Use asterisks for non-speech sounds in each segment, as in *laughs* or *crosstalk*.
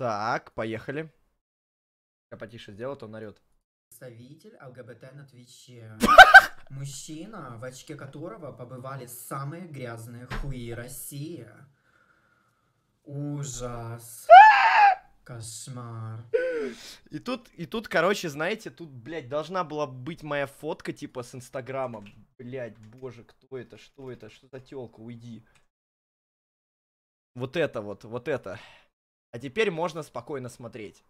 Так, поехали. Я потише сделал, а то он орет. Представитель ЛГБТ на Твиче. *laughs* Мужчина, в очке которого побывали самые грязные хуи России. Ужас. *laughs* Кошмар. И тут, и тут, короче, знаете, тут, блядь, должна была быть моя фотка, типа, с Инстаграма. Блядь, боже, кто это, что это, что за телка, уйди. Вот это вот, вот это. А теперь можно спокойно смотреть.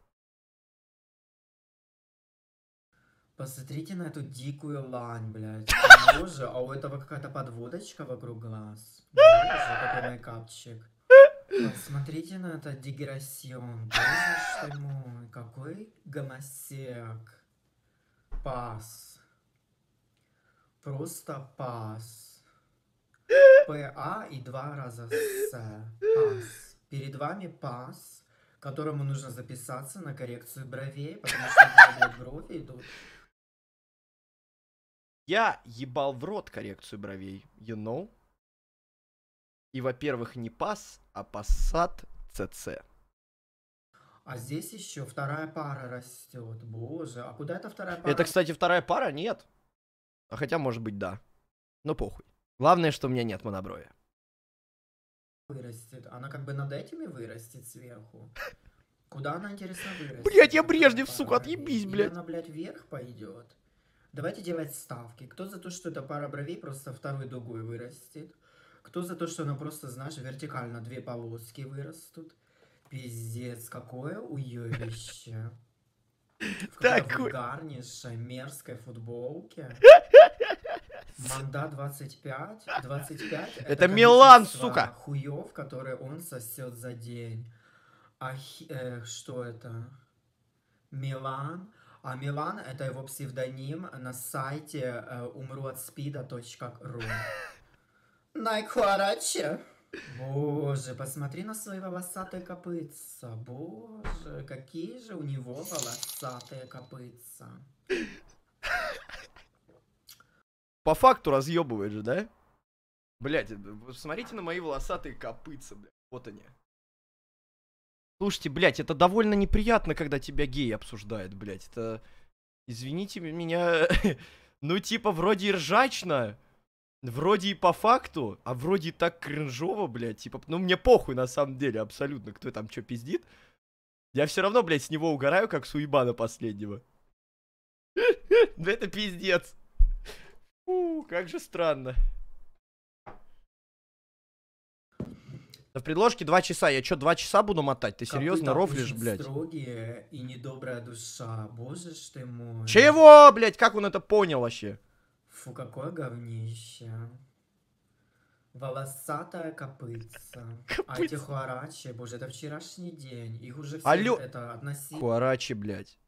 Посмотрите на эту дикую лань, блядь. Боже, а у этого какая-то подводочка вокруг глаз. Боже, какой майкапчик. Посмотрите на это дегерасион. Боже ж ты мой, какой гомосек. Пас. Просто пас. ПА и два раза С. Пас. Перед вами пас, которому нужно записаться на коррекцию бровей, потому что брови идут. Я ебал в рот коррекцию бровей, you know? И, во-первых, не пас, а пассат ЦЦ. А здесь еще вторая пара растет. Боже, а куда эта вторая пара? Это, кстати, вторая пара? Нет. А хотя, может быть, да. Но похуй. Главное, что у меня нет моноброви вырастет? Она как бы над этими вырастет сверху. Куда она, интересно, вырастет? Блять, я Брежнев, пара? сука, отъебись, блядь. она, блядь, вверх пойдет. Давайте делать ставки. Кто за то, что эта пара бровей просто второй дугой вырастет? Кто за то, что она просто, знаешь, вертикально две полоски вырастут? Пиздец, какое уёбище. В *laughs* Такой... гарнише мерзкой футболке. *laughs* Манда 25. 25 это, это Милан, сука! Хуев, которые он сосет за день. А э, что это? Милан. А Милан это его псевдоним на сайте э, умру от Найквараче. Боже, посмотри на свои волосатые копытца. Боже, какие же у него волосатые копытца. По факту разъебывает же, да? Блять, смотрите на мои волосатые копытца, блядь. Вот они. Слушайте, блядь, это довольно неприятно, когда тебя гей обсуждает, блядь. Это... Извините меня... *laughs* ну, типа, вроде и ржачно, вроде и по факту, а вроде и так кринжово, блядь. Типа, ну, мне похуй, на самом деле, абсолютно, кто там что пиздит. Я все равно, блядь, с него угораю, как с уебана последнего. *laughs* Да это пиздец. У, как же странно. в предложке два часа. Я что, два часа буду мотать? Ты серьезно рофлишь, блядь? Строгие э, и недобрая душа. Боже ж ты мой. Чего, блядь? Как он это понял вообще? Фу, какое говнище. Волосатая копытца. А копытца. Антихуарачи, боже, это вчерашний день. Их уже все Алло. это относительно. Хуарачи, блядь.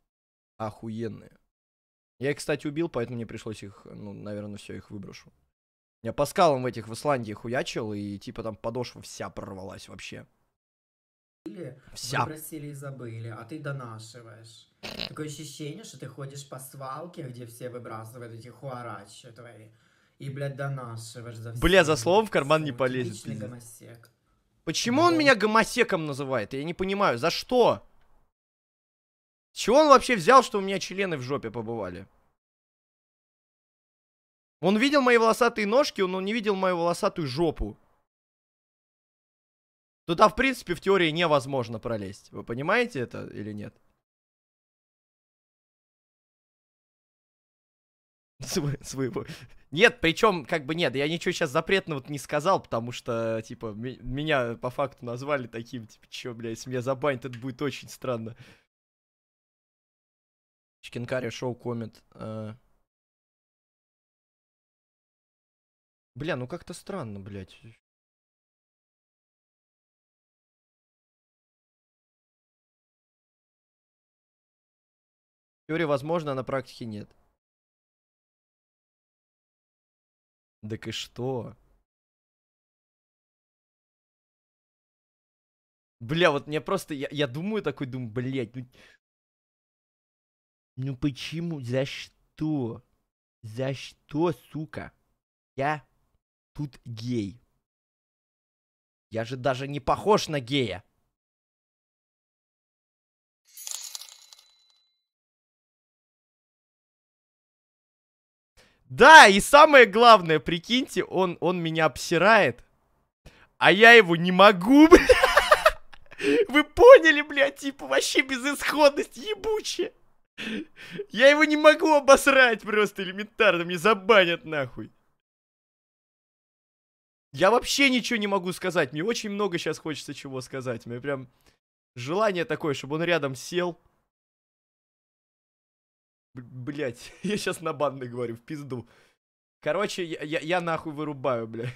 Охуенные. Я их, кстати, убил, поэтому мне пришлось их, ну, наверное, все, их выброшу. Я по скалам в этих в Исландии хуячил, и типа там подошва вся прорвалась вообще. Или Вся. выбросили и забыли, а ты донашиваешь. Такое ощущение, что ты ходишь по свалке, где все выбрасывают эти хуарачи твои. И, блядь, донашиваешь за все. Бля, за словом в карман не полезет. Почему он меня гомосеком называет? Я не понимаю, за что? чего он вообще взял, что у меня члены в жопе побывали? Он видел мои волосатые ножки, но не видел мою волосатую жопу. Туда, в принципе, в теории невозможно пролезть. Вы понимаете это или нет? *laughs* своего. Нет, причем, как бы нет, я ничего сейчас запретного не сказал, потому что, типа, меня по факту назвали таким, типа, че, блядь, если меня забанят, это будет очень странно. Кинкари, шоу комит. Э. Бля, ну как-то странно, блядь. теории возможно, а на практике нет. Так и что? Бля, вот мне просто, я, я думаю такой, думаю, блядь, ну ну почему? За что? За что, сука? Я тут гей. Я же даже не похож на гея. Да, и самое главное, прикиньте, он, он меня обсирает, а я его не могу, *laughs* блядь. Вы поняли, блядь, типа вообще безысходность ебучая. Я его не могу обосрать просто элементарно, мне забанят нахуй. Я вообще ничего не могу сказать, мне очень много сейчас хочется чего сказать. Мне прям желание такое, чтобы он рядом сел. Блять, *laughs* я сейчас на банды говорю, в пизду. Короче, я, я, я нахуй вырубаю, блядь.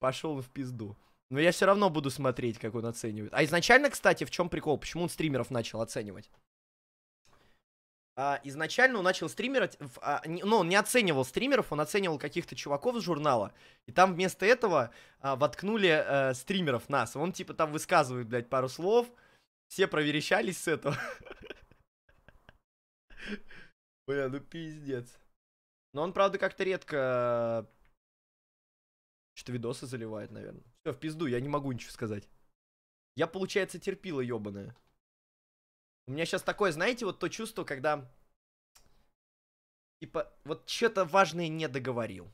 Пошел в пизду. Но я все равно буду смотреть, как он оценивает. А изначально, кстати, в чем прикол? Почему он стримеров начал оценивать? А, изначально он начал стримерить, а, но ну, он не оценивал стримеров, он оценивал каких-то чуваков с журнала, и там вместо этого а, воткнули э, стримеров нас, он типа там высказывает, блядь, пару слов, все проверещались с этого. *laughs* Бля, ну пиздец. Но он, правда, как-то редко э, что-то видосы заливает, наверное. Все, в пизду, я не могу ничего сказать. Я, получается, терпила ебаная. У меня сейчас такое, знаете, вот то чувство, когда... Типа, вот что-то важное не договорил.